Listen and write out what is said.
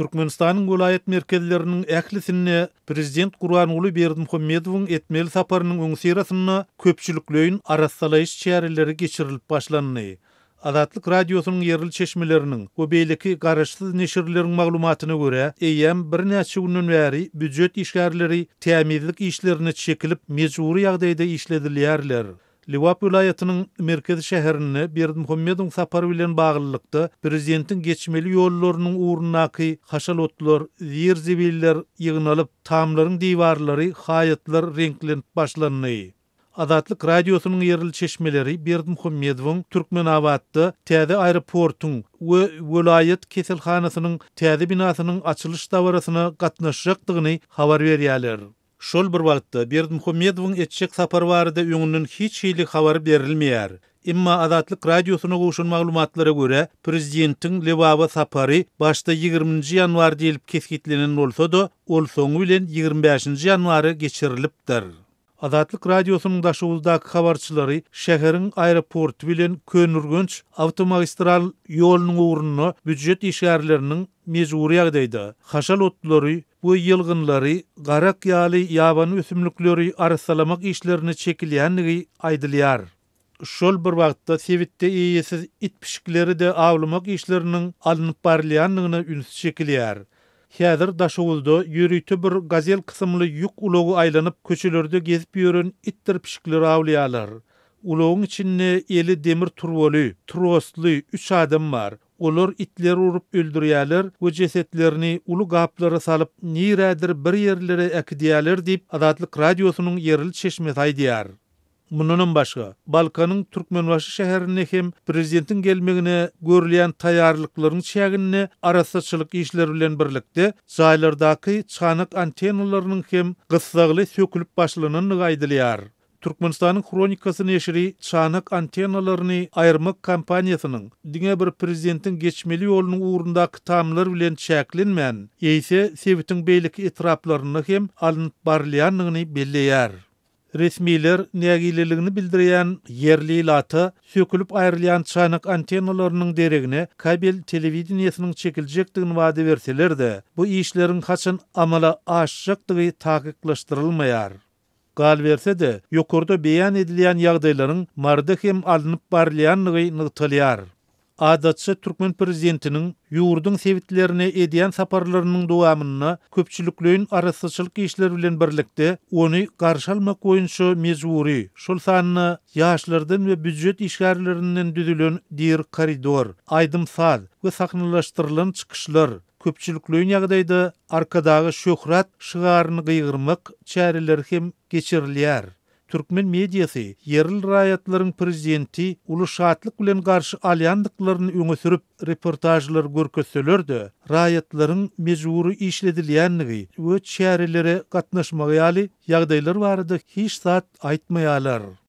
Türkmenistanyň welaýat merkezleriniň ählisini prezident Gurbanuly uly Berdim Hammedowyň etmeli saparynyň öňsirasyna köpçülüklüýin arassalaýyş çäreleri geçirilip başlanyny. Adatlyk radiosynyň ýerli çeşmeleriniň we beýleki garaşsyz neşirleriniň maglumatyna görä, EYM bir näçe günden bäri büdjet işgärleri täminlik işlerini çekilip mejburi ýagdaýda işledilýärler. Liwap vilayatynyň merkezi şäherini Berdim Muhammedow sapar bilen baglylykda prezidentiň geçmeli ýollarynyň urunaky haşalotlar, otlar, zibiller ýygnalyp, taamlaryň diwarlary haýatlar renklenip başlanýy. Adatlyk radiosynyň ýerli çeşmeleri Berdim Muhammedow türkmen awatdy täze aeroportyň we vilayat kesilhanasynyň täze binasynyň açylyş dawrasyna gatnaşjakdygyny habar berýärler. Şol bir wagtda Berdim Muhammedowyň etçek sapar barada öňünden hiç hili habar berilmeýär. Emma Adatlyk radiosyna goşun maglumatlara görä, prezidentiň Lewawa sapary başda 20-nji ýanwar diýilip kesgitlenen bolsa-da, ol soňu bilen 25-nji ýanwary geçirilipdir. Azatlyk radiosunyň daşyldaky habarçylary şäheriň aeroportu bilen Könürgünç awtomagistral ýolunyň ugruny büdjet işgärleriniň mejburi ýagdaýda. Haşal otlary bu ýylgynlary garak ýaly ýaban arsalamak işlerini çekilýändigi aýdylýar. Şol bir wagtda Sewitde iýesiz it pişikleri de awlamak işleriniň alınyp barlyanlygyna ünsi çekilýär. Häzir daş oldu, bir gazel kısımlı yük uluğu aylanıp köçülürdü gezip yürün ittir pişikli rauliyalar. Ulugyň içinli eli demir turvalü, turoslu, üç adım bar. Olur itleri urup öldürýärler, bu cesetlerini ulu gaplara salyp nirədir bir yerlere ekidiyalir deyip Adatlyk radyosunun yerli çeşmet aydiyar. Mununun başqa, Balkanın Türkmenbaşı şəhərinə hem prezidentin gelməginə görülən tayarlıqların çəyəginə arasaçılıq işləri ilə birlikdə zaylardakı çanıq antenalarının hem qıssaqlı sökülüb başlığının nıqaydılıyar. Türkmenistan'ın kronikası neşri çanak antenalarını ayırmak kampanyasının dine bir prezidentin geçmeli yolunun uğrunda kıtamlar bilen çeklinmen, eyse sevitin beylik itiraplarını hem alınıp barlayanlığını belleyer. Resmiler nägililigini bildirýän yerli laty sökülüp aýrylýan çanyk antennalarynyň deregine kabel telewizionyýasynyň çekiljekdigini wada berseler-de, bu işleriň haçan amala aşjakdygy taýyklaşdyrylmaýar. Gal verse de, yokurda beyan edilen yağdayların marda alınıp barlayan Adatçı Türkmen prezidentinin yurdun sevitlerine ediyen saparlarının doğamına köpçülüklüğün arasıçılık işler bilen birlikte onu karşalma koyunşu mezuri, şul sanına yaşlardan ve büccet işgarlarından düzülün dir koridor, aydım sal ve saknalaştırılın çıkışlar. Köpçülüklüğün yagdaydı arkadağı şöhrat, şöhrat, şöhrat, şöhrat, hem şöhrat, Türkmen mediyasi yerl raýatlaryň prezidenti uly şatlyk bilen garşy alyandyklaryny öňe sürüp reportajlar görkezselerdi, Raýatlaryň mejburi işledilýänligi we çäreleri gatnaşmagy ýaly ýagdaýlar barada hiç zat aýtmaýarlar.